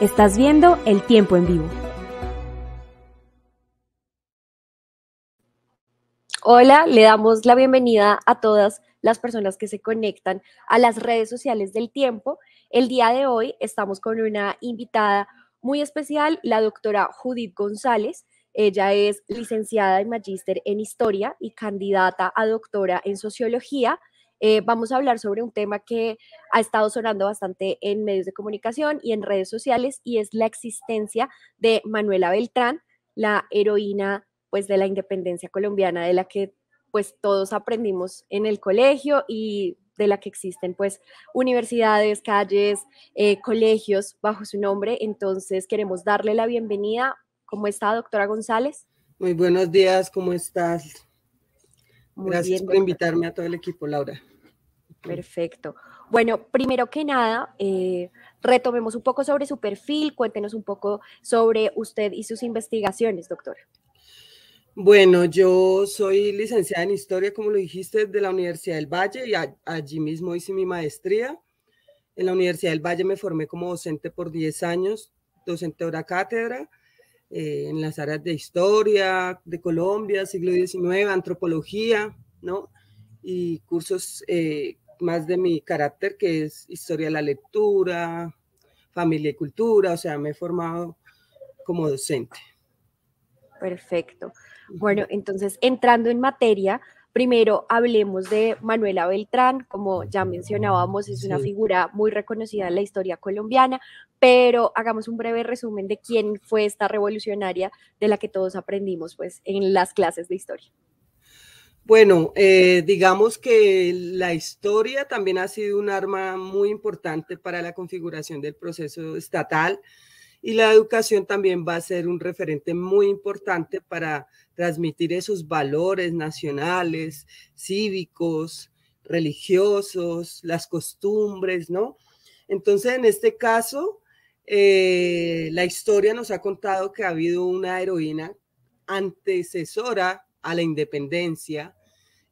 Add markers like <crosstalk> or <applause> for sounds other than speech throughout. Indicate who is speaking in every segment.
Speaker 1: Estás viendo El Tiempo en Vivo. Hola, le damos la bienvenida a todas las personas que se conectan a las redes sociales del tiempo. El día de hoy estamos con una invitada muy especial, la doctora Judith González. Ella es licenciada y magíster en historia y candidata a doctora en sociología. Eh, vamos a hablar sobre un tema que ha estado sonando bastante en medios de comunicación y en redes sociales y es la existencia de Manuela Beltrán, la heroína pues de la independencia colombiana de la que pues todos aprendimos en el colegio y de la que existen pues universidades, calles, eh, colegios bajo su nombre. Entonces queremos darle la bienvenida. ¿Cómo está, doctora González?
Speaker 2: Muy buenos días, ¿cómo estás?
Speaker 1: Gracias por invitarme
Speaker 2: a todo el equipo, Laura. Mm.
Speaker 1: Perfecto. Bueno, primero que nada, eh, retomemos un poco sobre su perfil, cuéntenos un poco sobre usted y sus investigaciones, doctora. Bueno,
Speaker 2: yo soy licenciada en Historia, como lo dijiste, de la Universidad del Valle y allí mismo hice mi maestría. En la Universidad del Valle me formé como docente por 10 años, docente hora cátedra, eh, en las áreas de Historia, de Colombia, siglo XIX, Antropología, ¿no? Y cursos eh, más de mi carácter, que es historia de la lectura, familia y cultura, o sea, me he formado como docente.
Speaker 1: Perfecto. Bueno, entonces, entrando en materia, primero hablemos de Manuela Beltrán, como ya mencionábamos, es una figura muy reconocida en la historia colombiana, pero hagamos un breve resumen de quién fue esta revolucionaria de la que todos aprendimos pues en las clases de historia.
Speaker 2: Bueno, eh, digamos que la historia también ha sido un arma muy importante para la configuración del proceso estatal y la educación también va a ser un referente muy importante para transmitir esos valores nacionales, cívicos, religiosos, las costumbres, ¿no? Entonces, en este caso, eh, la historia nos ha contado que ha habido una heroína antecesora a la independencia,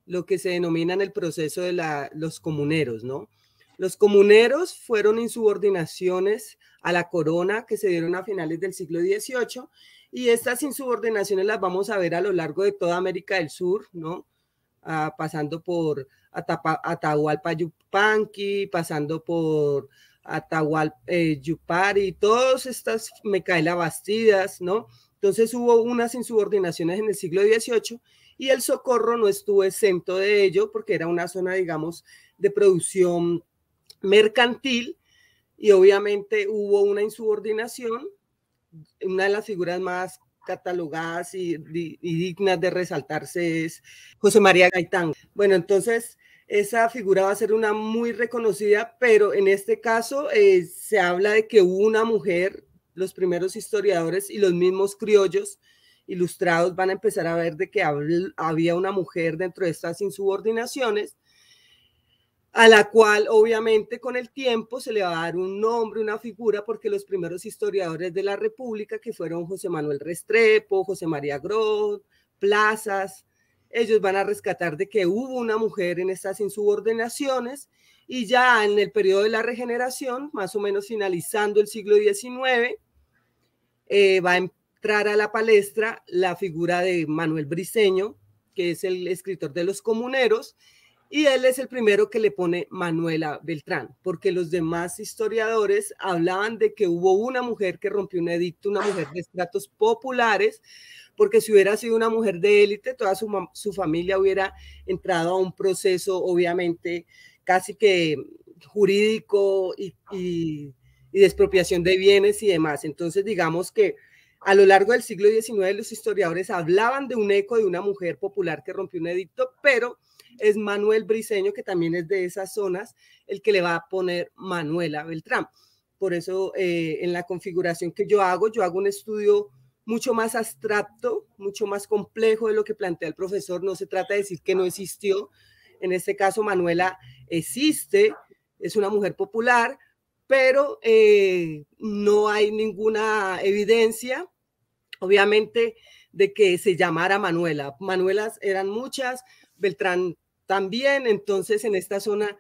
Speaker 2: lo que se denomina en el proceso de los comuneros, ¿no? Los comuneros fueron insubordinaciones a la corona que se dieron a finales del siglo XVIII y estas insubordinaciones las vamos a ver a lo largo de toda América del Sur, ¿no? Ah, pasando por Atahualpa Yupanqui, pasando por Atahualpa eh, Yupari, todas estas Mecaela Bastidas, ¿no? Entonces hubo unas insubordinaciones en el siglo XVIII y el Socorro no estuvo exento de ello porque era una zona, digamos, de producción mercantil y obviamente hubo una insubordinación, una de las figuras más catalogadas y, dignas de resaltarse es José María Gaitán. Bueno, entonces esa figura va a ser una muy reconocida, pero en este caso eh, se habla de que hubo una mujer, los primeros historiadores y los mismos criollos ilustrados van a empezar a ver de que había una mujer dentro de estas insubordinaciones, a la cual obviamente con el tiempo se le va a dar un nombre, una figura, porque los primeros historiadores de la República, que fueron José Manuel Restrepo, José María Gros, Plazas, ellos van a rescatar de que hubo una mujer en estas insubordinaciones y ya en el periodo de la regeneración, más o menos finalizando el siglo XIX, eh, va a entrar a la palestra la figura de Manuel Briseño que es el escritor de Los Comuneros, y él es el primero que le pone Manuela Beltrán, porque los demás historiadores hablaban de que hubo una mujer que rompió un edicto, una mujer de estratos populares, porque si hubiera sido una mujer de élite, toda su, familia hubiera entrado a un proceso, obviamente, casi que jurídico y, y, y de expropiación de bienes y demás. Entonces, digamos que a lo largo del siglo XIX los historiadores hablaban de un eco de una mujer popular que rompió un edicto, pero es Manuel Briseño, que también es de esas zonas, el que le va a poner Manuela Beltrán. Por eso eh, en la configuración que yo hago, yo hago un estudio mucho más abstracto, mucho más complejo de lo que plantea el profesor. No se trata de decir que no existió. En este caso, Manuela existe, es una mujer popular, pero eh, no hay ninguna evidencia, obviamente, de que se llamara Manuela. Manuelas eran muchas, Beltrán también, entonces en esta zona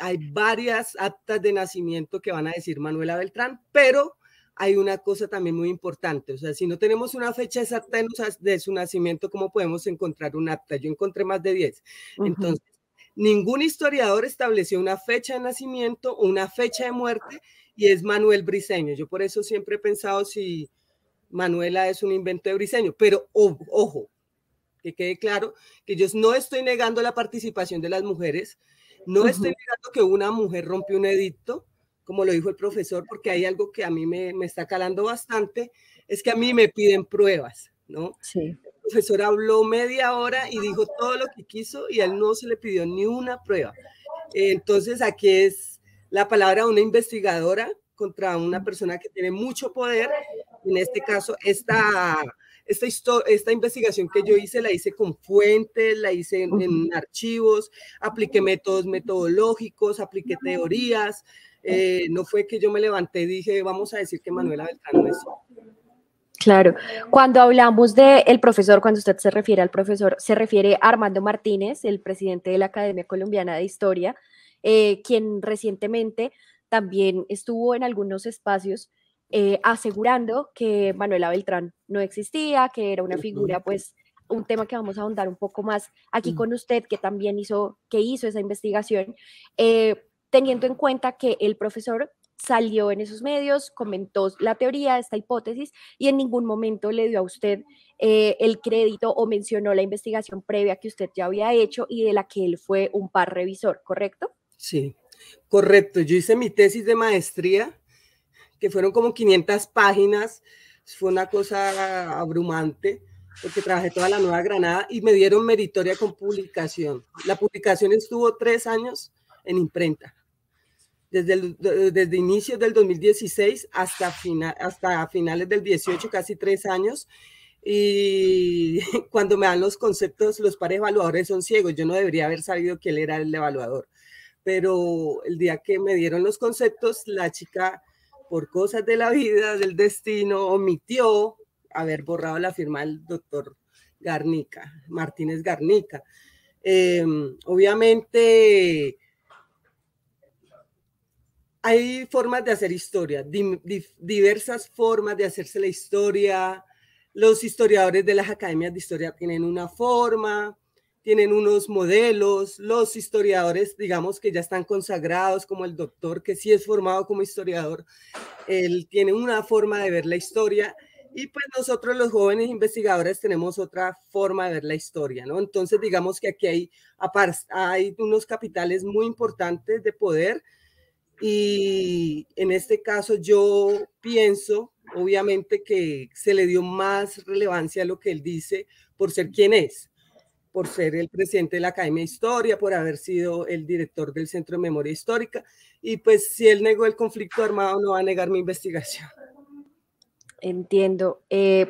Speaker 2: hay varias actas de nacimiento que van a decir Manuela Beltrán, pero hay una cosa también muy importante, o sea, si no tenemos una fecha exacta de su nacimiento, ¿cómo podemos encontrar un acta? Yo encontré más de 10. Entonces, Ningún historiador estableció una fecha de nacimiento, una fecha de muerte, y es Manuel Briseño. Yo por eso siempre he pensado si Manuela es un invento de Briseño, pero ojo, que quede claro que yo no estoy negando la participación de las mujeres, no estoy negando que una mujer rompió un edicto, como lo dijo el profesor, porque hay algo que a mí me, me está calando bastante, es que a mí me piden pruebas, ¿no? Sí profesor habló media hora y dijo todo lo que quiso y a él no se le pidió ni una prueba. Entonces aquí es la palabra de una investigadora contra una persona que tiene mucho poder. En este caso, esta, esta, esta investigación que yo hice la hice con fuentes, la hice en, archivos, apliqué métodos metodológicos, apliqué teorías. Eh, no fue que yo me levanté y dije, vamos a decir que Manuela Beltrán no es
Speaker 1: Claro. Cuando hablamos del profesor, cuando usted se refiere al profesor, se refiere a Armando Martínez, el presidente de la Academia Colombiana de Historia, eh, quien recientemente también estuvo en algunos espacios eh, asegurando que Manuela Beltrán no existía, que era una figura, pues, un tema que vamos a ahondar un poco más aquí mm. con usted, que también hizo, que hizo esa investigación, eh, teniendo en cuenta que el profesor salió en esos medios, comentó la teoría, esta hipótesis, y en ningún momento le dio a usted eh, el crédito o mencionó la investigación previa que usted ya había hecho y de la que él fue un par revisor, ¿correcto?
Speaker 2: Sí, correcto. Yo hice mi tesis de maestría, que fueron como 500 páginas, fue una cosa abrumante porque trabajé toda la Nueva Granada y me dieron meritoria con publicación. La publicación estuvo tres años en imprenta desde, desde inicios del 2016 hasta, hasta finales del 18, casi tres años. Y <laughs> cuando me dan los conceptos, los pares evaluadores son ciegos. Yo no debería haber sabido que era el evaluador. Pero el día que me dieron los conceptos, la chica, por cosas de la vida, del destino, omitió haber borrado la firma del doctor Garnica, Martínez Garnica. Em, obviamente, hay formas de hacer historia, diversas formas de hacerse la historia. Los historiadores de las academias de historia tienen una forma, tienen unos modelos. Los historiadores, digamos que ya están consagrados, como el doctor, que sí es formado como historiador, él tiene una forma de ver la historia. Y pues nosotros los jóvenes investigadores tenemos otra forma de ver la historia, ¿no? Entonces digamos que aquí hay, hay unos capitales muy importantes de poder y en este caso yo pienso, obviamente, que se le dio más relevancia a lo que él dice por ser quien es, por ser el presidente de la Academia de Historia, por haber sido el director del Centro de Memoria Histórica. Y pues si él negó el conflicto armado, no va a negar mi investigación.
Speaker 1: Entiendo. Eh,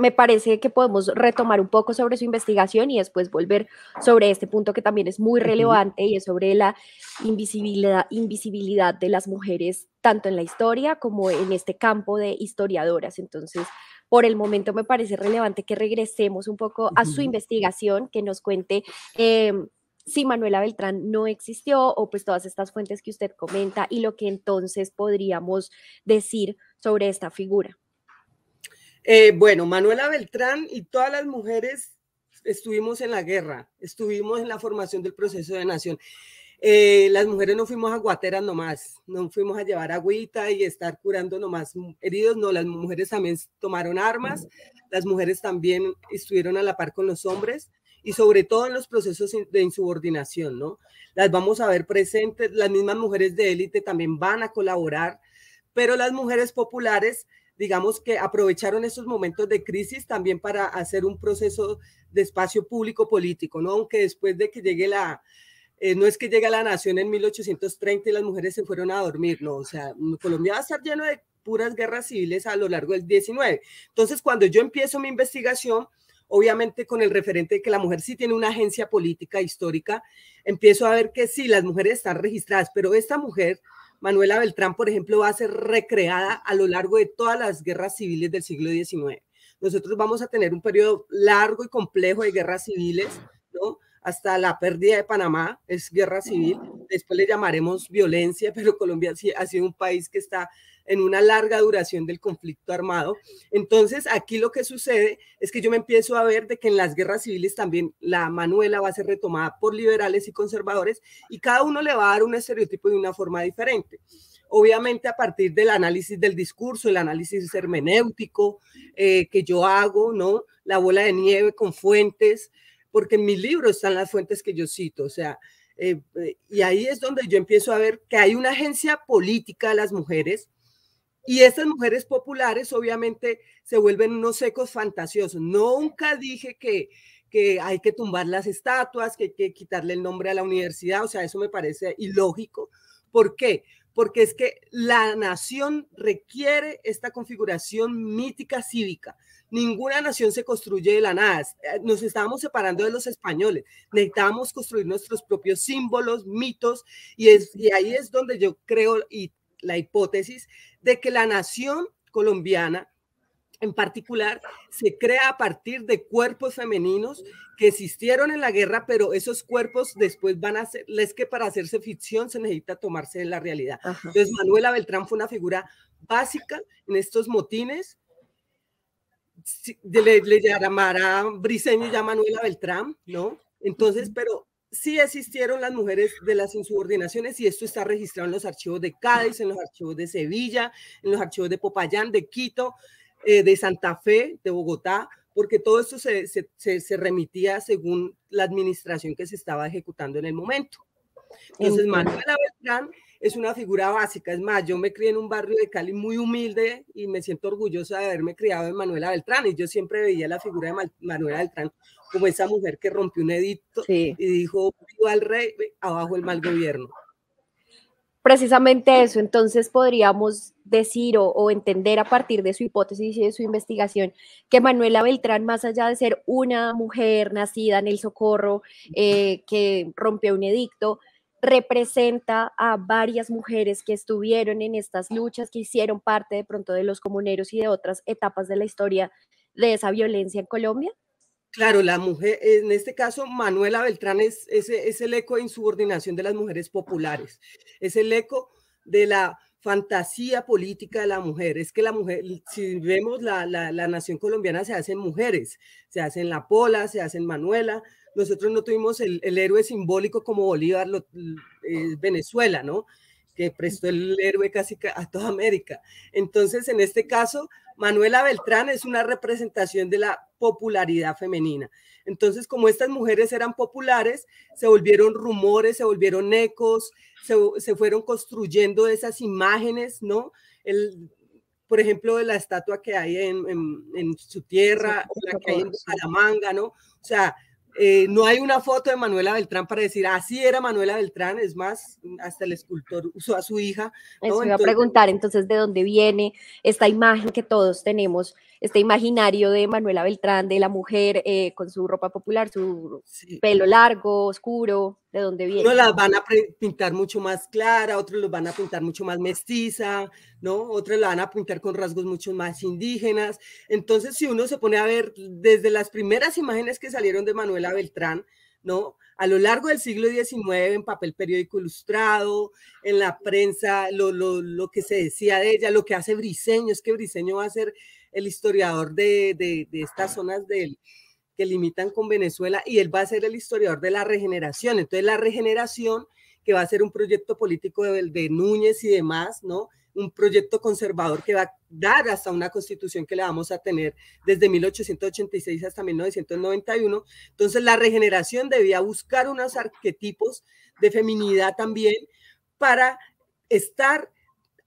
Speaker 1: me parece que podemos retomar un poco sobre su investigación y después volver sobre este punto que también es muy relevante y es sobre la invisibilidad, invisibilidad de las mujeres tanto en la historia como en este campo de historiadoras. Entonces, por el momento me parece relevante que regresemos un poco a su investigación, que nos cuente... Em, si Manuela Beltrán no existió o pues todas estas fuentes que usted comenta y lo que entonces podríamos decir sobre esta figura.
Speaker 2: Eh, bueno, Manuela Beltrán y todas las mujeres estuvimos en la guerra, estuvimos en la formación del proceso de nación. Eh, las mujeres no fuimos aguateras nomás, no fuimos a llevar agüita y estar curando nomás heridos, no, las mujeres también tomaron armas, las mujeres también estuvieron a la par con los hombres y sobre todo en los procesos de insubordinación, ¿no? Las vamos a ver presentes, las mismas mujeres de élite también van a colaborar, pero las mujeres populares digamos que aprovecharon esos momentos de crisis también para hacer un proceso de espacio público político, ¿no? Aunque después de que llegue la, eh, no es que llegue la nación en 1830 y las mujeres se fueron a dormir, no, o sea, Colombia va a estar lleno de puras guerras civiles a lo largo del 19. Entonces, cuando yo empiezo mi investigación, obviamente con el referente de que la mujer sí tiene una agencia política histórica, empiezo a ver que sí, las mujeres están registradas, pero esta mujer Manuela Beltrán, por ejemplo, va a ser recreada a lo largo de todas las guerras civiles del siglo XIX. Nosotros vamos a tener un periodo largo y complejo de guerras civiles, ¿no? Hasta la pérdida de Panamá es guerra civil, después le llamaremos violencia, <laughs> pero Colombia ha sido un país que está en una larga duración del conflicto armado. Entonces, aquí lo que sucede es que yo me empiezo a ver de que en las guerras civiles también la Manuela va a ser retomada por liberales y conservadores y cada uno le va a dar un estereotipo de una forma diferente. Obviamente a partir del análisis del discurso, el análisis hermenéutico eh, que yo hago, ¿no? La bola de nieve con fuentes, porque en mi libro están las fuentes que yo cito, o sea, eh, eh, y ahí es donde yo empiezo a ver que hay una agencia política de las mujeres, y esas mujeres populares obviamente se vuelven unos ecos fantasiosos. Nunca dije que, que hay que tumbar las estatuas, que hay que quitarle el nombre a la universidad, o sea, eso me parece ilógico. ¿Por qué? Porque es que la nación requiere esta configuración mítica cívica. Ninguna nación se construye de la nada. Eh, nos estábamos separando de los españoles. Necesitábamos construir nuestros propios símbolos, mitos, y, y ahí es donde yo creo y la hipótesis de que la nación colombiana en particular se crea a partir de cuerpos femeninos que existieron en la guerra, pero esos cuerpos después van a ser, es que para hacerse ficción se necesita tomarse de la realidad. Entonces, Manuela Beltrán fue una figura básica en estos motines. Le, le llamará Briseño ya Manuela Beltrán, ¿no? Entonces, pero sí existieron las mujeres de las insubordinaciones y esto está registrado en los archivos de Cádiz, en los archivos de Sevilla, en los archivos de Popayán, de Quito, eh, de Santa Fe, de Bogotá, porque todo esto se, remitía según la administración que se estaba ejecutando en el momento. Entonces, Manuela Beltrán es una figura básica. Es más, yo me crié en un barrio de Cali muy humilde y me siento orgullosa de haberme criado en Manuela Beltrán. Y yo siempre veía la figura de Manuela Beltrán como esa mujer que rompió un edicto y dijo, al rey, abajo el mal gobierno.
Speaker 1: Precisamente eso, entonces podríamos decir o, entender a partir de su hipótesis y de su investigación que Manuela Beltrán, más allá de ser una mujer nacida en el socorro, eh, que rompió un edicto, representa a varias mujeres que estuvieron en estas luchas, que hicieron parte de pronto de los comuneros y de otras etapas de la historia de esa violencia en Colombia? Claro, la mujer,
Speaker 2: en este caso, Manuela Beltrán es, el eco de insubordinación de las mujeres populares, es el eco de la fantasía política de la mujer. Es que la mujer, si vemos la, la, nación colombiana, se hacen mujeres, se hacen La Pola, se hacen Manuela, nosotros no tuvimos el, héroe simbólico como Bolívar, lo, eh, Venezuela, ¿no? que prestó el héroe casi a toda América. Entonces, en este caso, Manuela Beltrán es una representación de la popularidad femenina. Entonces, como estas mujeres eran populares, se volvieron rumores, se volvieron ecos, se, se fueron construyendo esas imágenes, ¿no? El, por ejemplo, de la estatua que hay en, en, su tierra, la que hay en Salamanca, ¿no? O sea, eh, no hay una foto de Manuela Beltrán para decir, así era Manuela Beltrán, es más, hasta el escultor usó
Speaker 1: a su hija. ¿no? iba a preguntar entonces de dónde viene esta imagen que todos tenemos este imaginario de Manuela Beltrán, de la mujer eh, con su ropa popular, su pelo largo, oscuro, de dónde viene. no las van a
Speaker 2: pintar mucho más clara, otros los van a pintar mucho más mestiza, ¿no? Otros la van a pintar con rasgos mucho más indígenas. Entonces, si uno se pone a ver desde las primeras imágenes que salieron de Manuela Beltrán, ¿no? A lo largo del siglo XIX, en papel periódico ilustrado, en la prensa, lo, lo, lo que se decía de ella, lo que hace Briseño, es que Briseño va a ser el historiador de, estas zonas del, que limitan con Venezuela y él va a ser el historiador de la regeneración. Entonces, la regeneración, que va a ser un proyecto político de, de Núñez y demás, ¿no? un proyecto conservador que va a dar hasta una constitución que la vamos a tener desde 1886 hasta 1991. Entonces, la regeneración debía buscar unos arquetipos de feminidad también para estar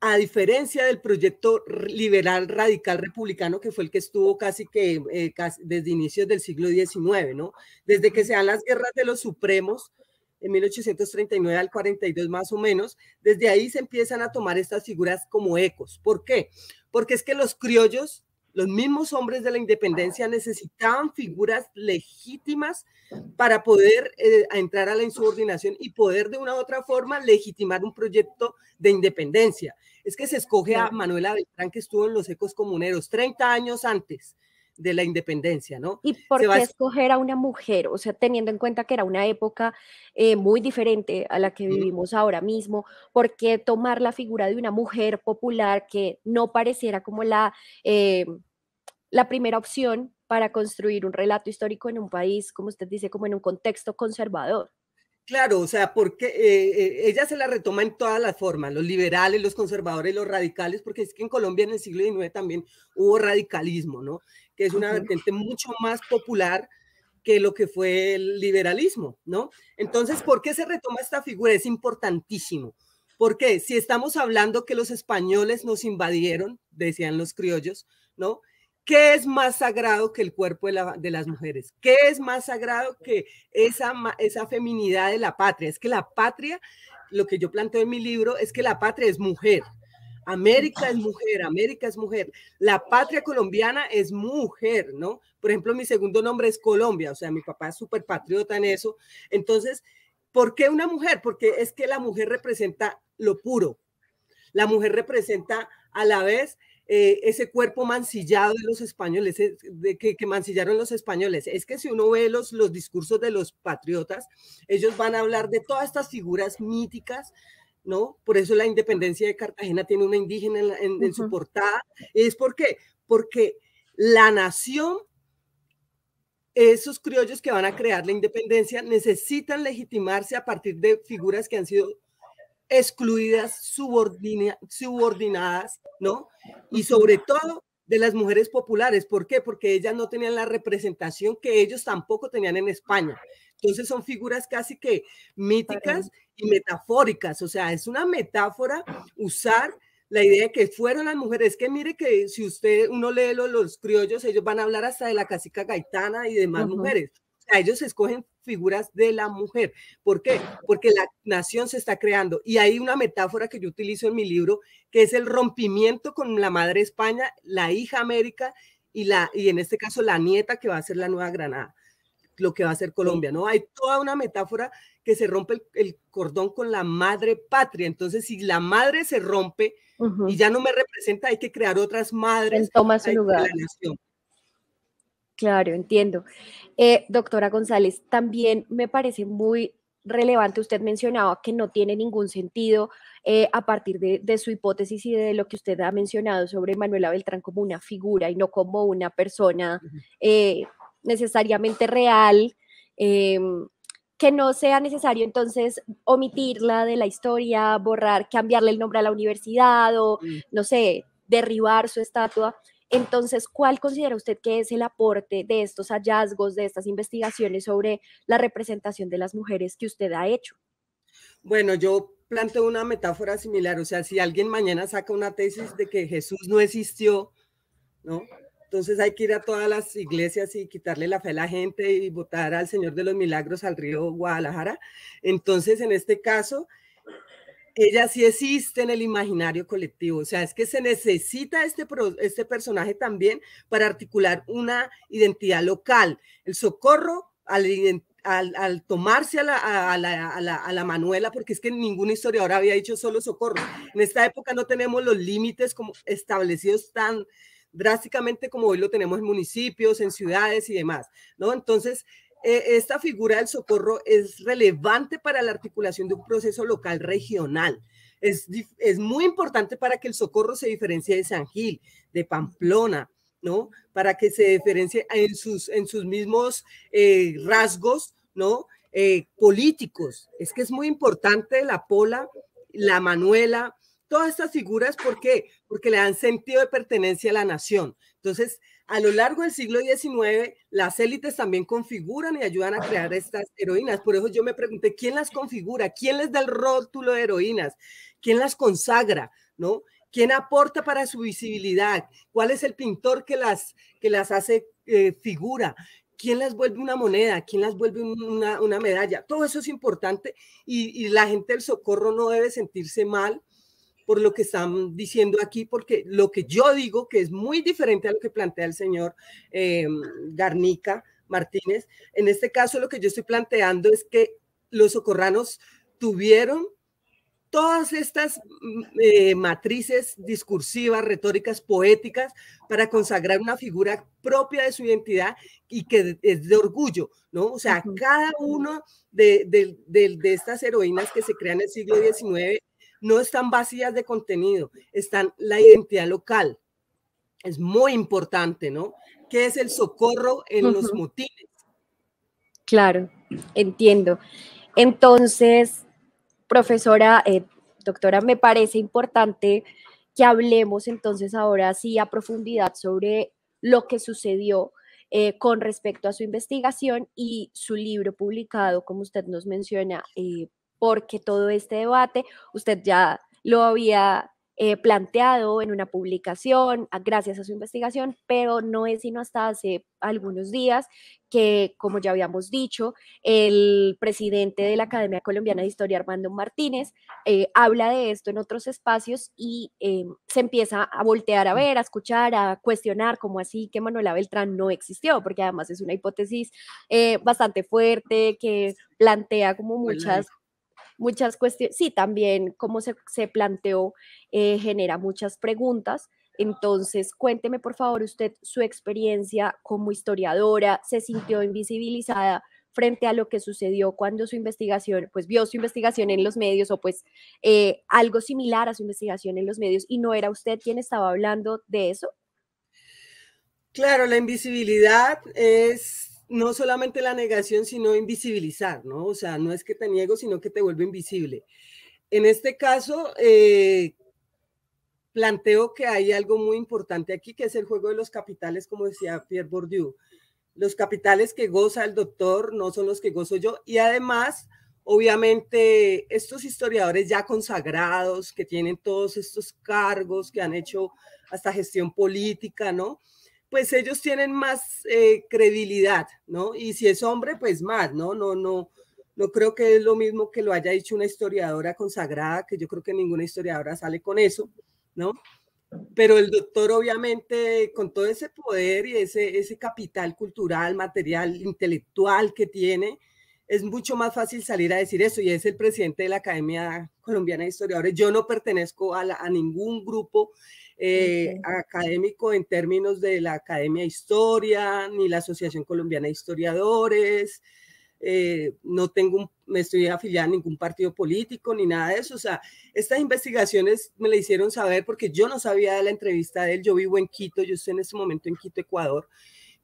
Speaker 2: a diferencia del proyecto liberal radical republicano que fue el que estuvo casi que eh, desde inicios del siglo XIX, ¿no? Desde que se dan las guerras de los supremos en 1839 al 42 más o menos, desde ahí se empiezan a tomar estas figuras como ecos. ¿Por qué? Porque es que los criollos los mismos hombres de la independencia ah. necesitaban figuras legítimas para poder eh, entrar a la insubordinación y poder de una u otra forma legitimar un proyecto de independencia. Es que se escoge a Manuela Beltrán, que estuvo en los ecos comuneros 30 años antes, de la independencia, ¿no? ¿Y por qué
Speaker 1: escoger a una mujer? O sea, teniendo en cuenta que era una época eh, muy diferente a la que vivimos ahora mismo, ¿por qué tomar la figura de una mujer popular que no pareciera como la, eh, la primera opción para construir un relato histórico en un país, como usted dice, como en un contexto conservador?
Speaker 2: Claro, o sea, porque eh, ella se la retoma en todas las formas, los liberales, los conservadores, los radicales, porque es que en Colombia en el siglo XIX también hubo radicalismo, ¿no? que es una vertiente mucho más popular que lo que fue el liberalismo, ¿no? Entonces, ¿por qué se retoma esta figura? Es importantísimo. Porque si estamos hablando que los españoles nos invadieron, decían los criollos, ¿no? ¿Qué es más sagrado que el cuerpo de, las mujeres? ¿Qué es más sagrado que esa, esa feminidad de la patria? Es que la patria, lo que yo planteo en mi libro, es que la patria es mujer, América es mujer, América es mujer. La patria colombiana es mujer, ¿no? Por ejemplo, mi segundo nombre es Colombia, o sea, mi papá es súper patriota en eso. Entonces, ¿por qué una mujer? Porque es que la mujer representa lo puro. La mujer representa a la vez eh, ese cuerpo mancillado de los españoles, de que, mancillaron los españoles. Es que si uno ve los, los discursos de los patriotas, ellos van a hablar de todas estas figuras míticas ¿no? Por eso la independencia de Cartagena tiene una indígena en, su portada. ¿Es por qué? Porque la nación, esos criollos que van a crear la independencia, necesitan legitimarse a partir de figuras que han sido excluidas, subordinadas, ¿no? Y sobre todo de las mujeres populares. ¿Por qué? Porque ellas no tenían la representación que ellos tampoco tenían en España. Entonces son figuras casi que míticas y metafóricas, o sea, es una metáfora usar la idea de que fueron las mujeres, Es que mire que si usted, uno lee los, criollos, ellos van a hablar hasta de la cacica gaitana y demás mujeres. O sea, ellos escogen figuras de la mujer. ¿Por qué? Porque la nación se está creando. Y hay una metáfora que yo utilizo en mi libro, que es el rompimiento con la madre España, la hija América y, la, y en este caso la nieta que va a ser la nueva Granada lo que va a ser Colombia, ¿no? Hay toda una metáfora que se rompe el, cordón con la madre patria. Entonces, si la madre se rompe y ya no me representa, hay que crear otras madres. en toma su lugar.
Speaker 1: Claro, entiendo. Eh, doctora González, también me parece muy relevante, usted mencionaba que no tiene ningún sentido eh, a partir de, su hipótesis y de lo que usted ha mencionado sobre Manuela Beltrán como una figura y no como una persona necesariamente real, em, que no sea necesario entonces omitirla de la historia, borrar, cambiarle el nombre a la universidad o, mm. no sé, derribar su estatua. Entonces, ¿cuál considera usted que es el aporte de estos hallazgos, de estas investigaciones sobre la representación de las mujeres que usted ha hecho?
Speaker 2: Bueno, yo planteo una metáfora similar, o sea, si alguien mañana saca una tesis de que Jesús no existió, ¿no? Entonces hay que ir a todas las iglesias y quitarle la fe a la gente y votar al Señor de los Milagros al río Guadalajara. Entonces, en este caso, ella sí existe en el imaginario colectivo. O sea, es que se necesita este, este personaje también para articular una identidad local. El socorro al, al, tomarse a la, a, la, a, la, a la, Manuela, porque es que ningún historiador había dicho solo socorro. En esta época no tenemos los límites como establecidos tan drásticamente como hoy lo tenemos en municipios, en ciudades y demás, ¿no? Entonces, eh, esta figura del socorro es relevante para la articulación de un proceso local regional. Es, es muy importante para que el socorro se diferencie de San Gil, de Pamplona, ¿no? Para que se diferencie en sus, en sus mismos eh, rasgos, ¿no? Eh, políticos. Es que es muy importante la Pola, la Manuela, Todas estas figuras, ¿por qué? Porque le dan sentido de pertenencia a la nación. Entonces, a lo largo del siglo XIX, las élites también configuran y ayudan a crear estas heroínas. Por eso yo me pregunté, ¿quién las configura? ¿Quién les da el rótulo de heroínas? ¿Quién las consagra? ¿No? ¿Quién aporta para su visibilidad? ¿Cuál es el pintor que las, que las hace eh, figura? ¿Quién las vuelve una moneda? ¿Quién las vuelve una, medalla? Todo eso es importante y, la gente del socorro no debe sentirse mal por lo que están diciendo aquí, porque lo que yo digo, que es muy diferente a lo que plantea el señor eh, Garnica Martínez, en este caso lo que yo estoy planteando es que los socorranos tuvieron todas estas mm, eh, matrices discursivas, retóricas, poéticas, para consagrar una figura propia de su identidad y que es de orgullo, ¿no? O sea, cada uno de estas heroínas que se crean en el siglo XIX no están vacías de contenido, están la identidad local. Es muy importante, ¿no? ¿Qué es el socorro en los motines?
Speaker 1: Claro, entiendo. Entonces, profesora, eh, doctora, me parece importante que hablemos entonces ahora sí a profundidad sobre lo que sucedió eh, con respecto a su investigación y su libro publicado, como usted nos menciona, eh, porque todo este debate usted ya lo había eh, planteado en una publicación ah, gracias a su investigación, pero no es sino hasta hace algunos días que, como ya habíamos dicho, el presidente de la Academia Colombiana de Historia, Armando Martínez, eh, habla de esto en otros espacios y eh, se empieza a voltear a ver, a escuchar, a cuestionar como así que Manuela Beltrán no existió, porque además es una hipótesis bastante fuerte que plantea como pues muchas muchas cuestiones, sí, también como se, planteó, eh, genera muchas preguntas. Entonces, cuénteme por favor usted su experiencia como historiadora, se sintió invisibilizada frente a lo que sucedió cuando su investigación, pues vio su investigación en los medios o pues eh, algo similar a su investigación en los medios y no era usted quien estaba hablando de eso.
Speaker 2: Claro, la invisibilidad es no solamente la negación, sino invisibilizar, ¿no? O sea, no es que te niego, sino que te vuelve invisible. En este caso, eh, planteo que hay algo muy importante aquí, que es el juego de los capitales, como decía Pierre Bourdieu. Los capitales que goza el doctor no son los que gozo yo. Y además, obviamente, estos historiadores ya consagrados, que tienen todos estos cargos, que han hecho hasta gestión política, ¿no? pues ellos tienen más eh, credibilidad, ¿no? Y si es hombre, pues más, ¿no? No, no, no creo que es lo mismo que lo haya dicho una historiadora consagrada, que yo creo que ninguna historiadora sale con eso, ¿no? Pero el doctor obviamente con todo ese poder y ese, ese capital cultural, material, intelectual que tiene, es mucho más fácil salir a decir eso y es el presidente de la Academia Colombiana de Historiadores. Yo no pertenezco a, a ningún grupo eh, académico en términos de la Academia Historia, ni la Asociación Colombiana de Historiadores, eh, no tengo me estoy afiliada a ningún partido político ni nada de eso. O sea, estas investigaciones me le hicieron saber porque yo no sabía de la entrevista de él. Yo vivo en Quito, yo estoy en este momento en Quito, Ecuador,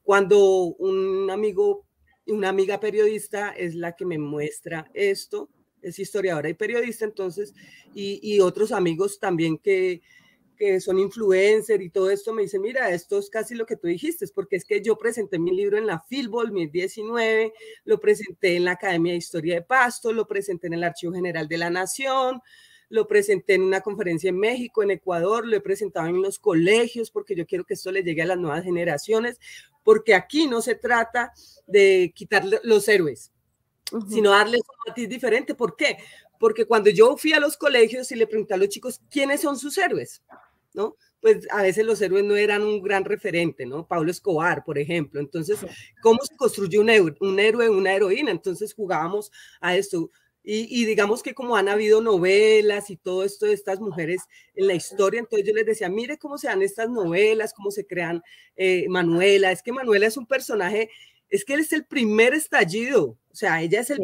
Speaker 2: cuando un amigo, una amiga periodista es la que me muestra esto, es historiadora y periodista, entonces, y otros amigos también que que son influencers y todo esto, me dice mira, esto es casi lo que tú dijiste, porque es que yo presenté mi libro en la Filbol 2019, lo presenté en la Academia de Historia de Pasto, lo presenté en el Archivo General de la Nación, lo presenté en una conferencia en México, en Ecuador, lo he presentado en los colegios porque yo quiero que esto le llegue a las nuevas generaciones, porque aquí no se trata de quitar los héroes, sino darles un matiz diferente. ¿Por qué? Porque cuando yo fui a los colegios y le pregunté a los chicos quiénes son sus héroes, ¿no? Pues a veces los héroes no eran un gran referente, ¿no? Pablo Escobar, por ejemplo. Entonces, ¿cómo se construye un, héroe, una heroína? Entonces jugábamos a esto. Y, digamos que como han habido novelas y todo esto de estas mujeres en la historia, entonces yo les decía, mire cómo se dan estas novelas, cómo se crean eh, Manuela. Es que Manuela es un personaje, es que él es el primer estallido, o sea, ella es el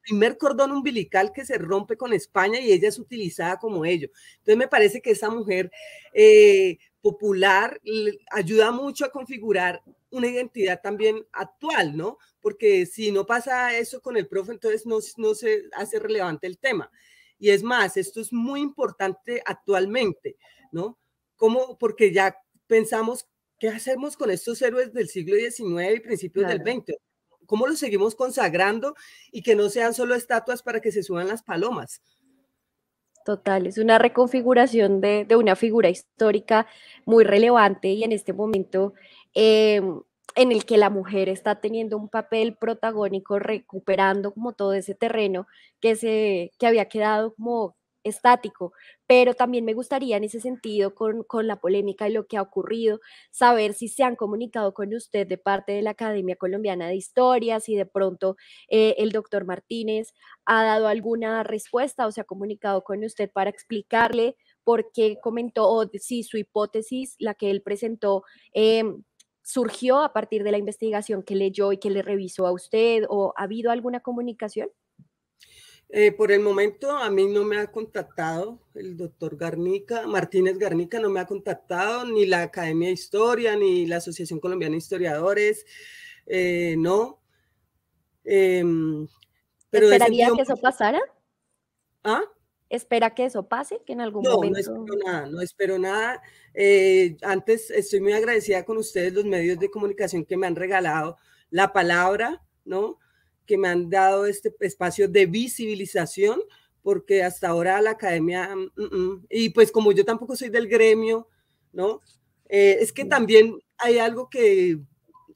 Speaker 2: primer cordón umbilical que se rompe con España y ella es utilizada como ello. Entonces me parece que esa mujer eh, popular ayuda mucho a configurar una identidad también actual, ¿no? Porque si no pasa eso con el profe, entonces no, se hace relevante el tema. Y es más, esto es muy importante actualmente, ¿no? Como porque ya pensamos, ¿qué hacemos con estos héroes del siglo XIX y principios del XX? cómo lo seguimos consagrando y que no sean solo estatuas para que se suban las palomas.
Speaker 1: Total, es una reconfiguración de, una figura histórica muy relevante y en este momento eh, en el que la mujer está teniendo un papel protagónico, recuperando como todo ese terreno que, se, que había quedado como estático, pero también me gustaría en ese sentido, con, la polémica y lo que ha ocurrido, saber si se han comunicado con usted de parte de la Academia Colombiana de Historias y de pronto eh, el doctor Martínez ha dado alguna respuesta o se ha comunicado con usted para explicarle por qué comentó o si su hipótesis, la que él presentó, em, surgió a partir de la investigación que leyó y que le revisó a usted o ha habido alguna comunicación.
Speaker 2: Eh, por el momento a mí no me ha contactado el doctor Garnica, Martínez Garnica no me ha contactado, ni la Academia de Historia, ni la Asociación Colombiana de Historiadores, eh, no. Em,
Speaker 1: pero ¿Esperaría que eso pasara? ¿Ah? ¿Espera que eso
Speaker 2: pase? Que en algún no, No, espero nada, no espero nada. Eh, antes estoy muy agradecida con ustedes, los medios de comunicación que me han regalado la palabra, ¿no? que me han dado este espacio de visibilización, porque hasta ahora la academia, mm, mm, mm, y pues como yo tampoco soy del gremio, ¿no? Eh, es que también hay algo que,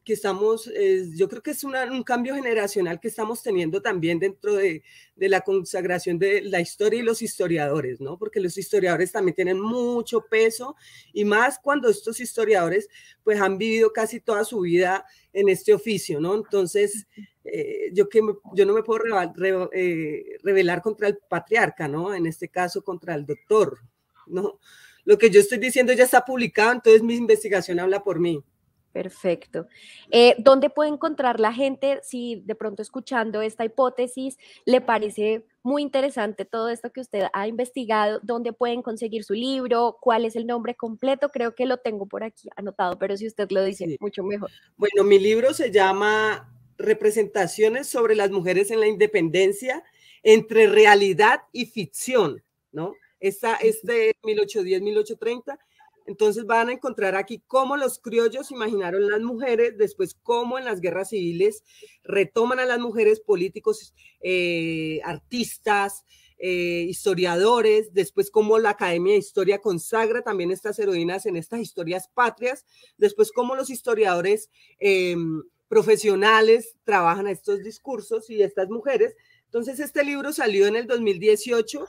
Speaker 2: que estamos, yo creo que es un cambio generacional que estamos teniendo también dentro de, de, la consagración de la historia y los historiadores, ¿no? Porque los historiadores también tienen mucho peso y más cuando estos historiadores pues han vivido casi toda su vida en este oficio, ¿no? Entonces... Eh, yo, que yo no me puedo revelar eh, contra el patriarca, ¿no? En este caso, contra el doctor, ¿no? Lo que yo estoy diciendo ya está publicado, entonces mi investigación habla por mí.
Speaker 1: Perfecto. Eh, ¿Dónde puede encontrar la gente si de pronto escuchando esta hipótesis le parece muy interesante todo esto que usted ha investigado? ¿Dónde pueden conseguir su libro? ¿Cuál es el nombre completo? Creo que lo tengo por aquí anotado, pero si usted lo dice, mucho mejor.
Speaker 2: Bueno, mi libro se llama representaciones sobre las mujeres en la independencia entre realidad y ficción, ¿no? Esta es de 1810-1830. Entonces van a encontrar aquí cómo los criollos imaginaron las mujeres, después cómo en las guerras civiles retoman a las mujeres políticos, eh, artistas, eh, historiadores, después cómo la Academia de Historia consagra también estas heroínas en estas historias patrias, después cómo los historiadores... Em, profesionales trabajan estos discursos y estas mujeres. Entonces, este libro salió en el 2018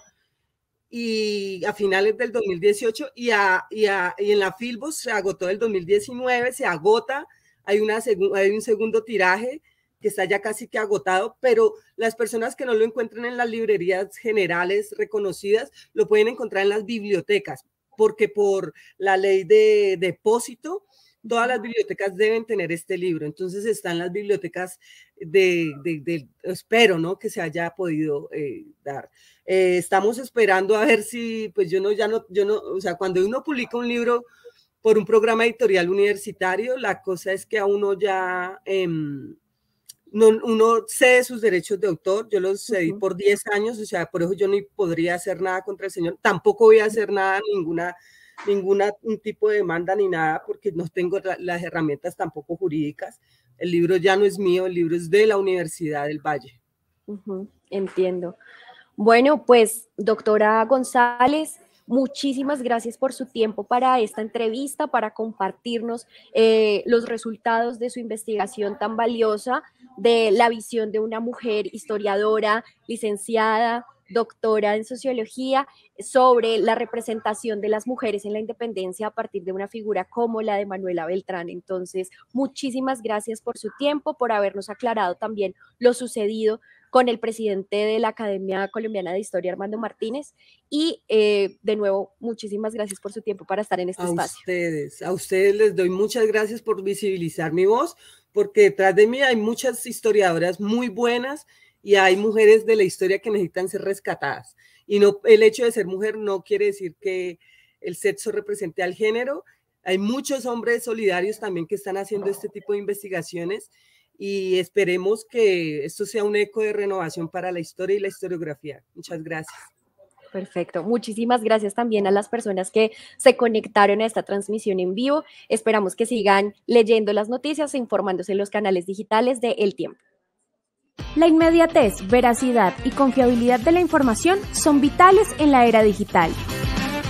Speaker 2: y a finales del 2018 y, y, en la Filbos se agotó el 2019, se agota, hay, una hay un segundo tiraje que está ya casi que agotado, pero las personas que no lo encuentran en las librerías generales reconocidas lo pueden encontrar en las bibliotecas, porque por la ley de depósito todas las bibliotecas deben tener este libro. Entonces están las bibliotecas de, espero, Que se haya podido eh, dar. Eh, estamos esperando a ver si, pues yo no, ya no, yo no, o sea, cuando uno publica un libro por un programa editorial universitario, la cosa es que a uno ya... Em, uno cede sus derechos de autor, yo los cedí por 10 años, o sea, por eso yo ni podría hacer nada contra el señor, tampoco voy a hacer nada, ninguna ningún tipo de demanda ni nada porque no tengo las herramientas tampoco jurídicas. El libro ya no es mío, el libro es de la Universidad del Valle.
Speaker 1: entiendo. Bueno, pues doctora González, Muchísimas gracias por su tiempo para esta entrevista, para compartirnos eh, los resultados de su investigación tan valiosa, de la visión de una mujer historiadora, licenciada, doctora en sociología, sobre la representación de las mujeres en la independencia a partir de una figura como la de Manuela Beltrán. Entonces, muchísimas gracias por su tiempo, por habernos aclarado también lo sucedido con el presidente de la Academia Colombiana de Historia, Armando Martínez. Y eh, de nuevo, muchísimas gracias por su tiempo para estar en este espacio.
Speaker 2: ustedes, a ustedes les doy muchas gracias por visibilizar mi voz, porque detrás de mí hay muchas historiadoras muy buenas y hay mujeres de la historia que necesitan ser rescatadas. Y no, el hecho de ser mujer no quiere decir que el sexo represente al género. Hay muchos hombres solidarios también que están haciendo este tipo de investigaciones y esperemos que esto sea un eco de renovación para la historia y la historiografía. Muchas gracias.
Speaker 1: Perfecto. Muchísimas gracias también a las personas que se conectaron a esta transmisión en vivo. Esperamos que sigan leyendo las noticias e informándose en los canales digitales de El Tiempo. La inmediatez, veracidad y confiabilidad de la información son vitales en la era digital.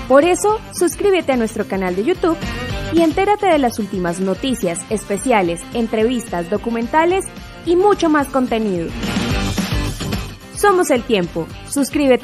Speaker 1: Por eso, suscríbete a nuestro canal de YouTube y entérate de las últimas noticias, especiales, entrevistas, documentales y mucho más contenido. Somos el tiempo. Suscríbete a